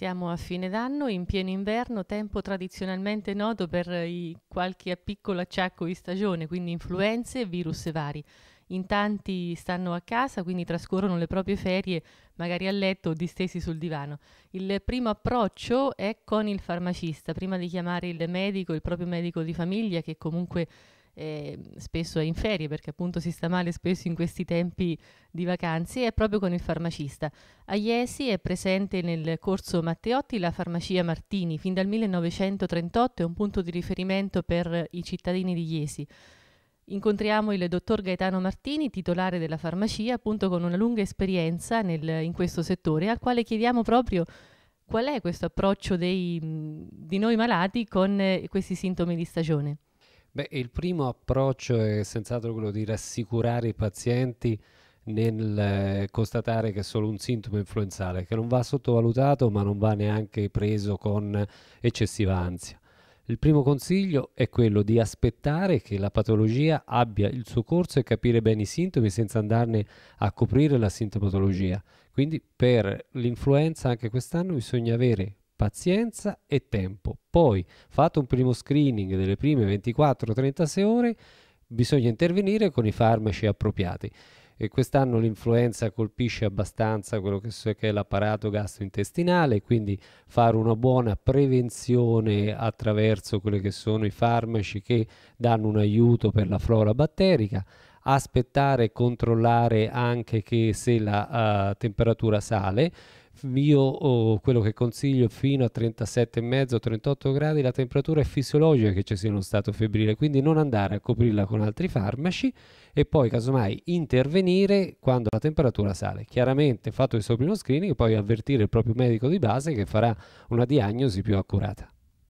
Siamo a fine d'anno, in pieno inverno, tempo tradizionalmente noto per eh, i qualche piccolo acciacco di stagione, quindi influenze e virus vari. In tanti stanno a casa, quindi trascorrono le proprie ferie magari a letto o distesi sul divano. Il primo approccio è con il farmacista, prima di chiamare il medico, il proprio medico di famiglia che comunque eh, spesso è in ferie perché appunto si sta male spesso in questi tempi di vacanze, è proprio con il farmacista. A Iesi è presente nel corso Matteotti la farmacia Martini, fin dal 1938 è un punto di riferimento per i cittadini di Iesi. Incontriamo il dottor Gaetano Martini, titolare della farmacia, appunto con una lunga esperienza nel, in questo settore, al quale chiediamo proprio qual è questo approccio dei, di noi malati con eh, questi sintomi di stagione. Beh, il primo approccio è senz'altro quello di rassicurare i pazienti nel eh, constatare che è solo un sintomo influenzale, che non va sottovalutato ma non va neanche preso con eccessiva ansia. Il primo consiglio è quello di aspettare che la patologia abbia il suo corso e capire bene i sintomi senza andarne a coprire la sintomatologia. Quindi per l'influenza anche quest'anno bisogna avere pazienza e tempo poi, fatto un primo screening delle prime 24-36 ore, bisogna intervenire con i farmaci appropriati. E quest'anno l'influenza colpisce abbastanza quello che, so che è l'apparato gastrointestinale, quindi fare una buona prevenzione attraverso quelli che sono i farmaci che danno un aiuto per la flora batterica, aspettare e controllare anche che se la uh, temperatura sale, io oh, quello che consiglio fino a 37,5-38 gradi la temperatura è fisiologica che ci sia uno stato febbrile, quindi non andare a coprirla con altri farmaci e poi casomai intervenire quando la temperatura sale. Chiaramente fatto il suo primo screening e poi avvertire il proprio medico di base che farà una diagnosi più accurata.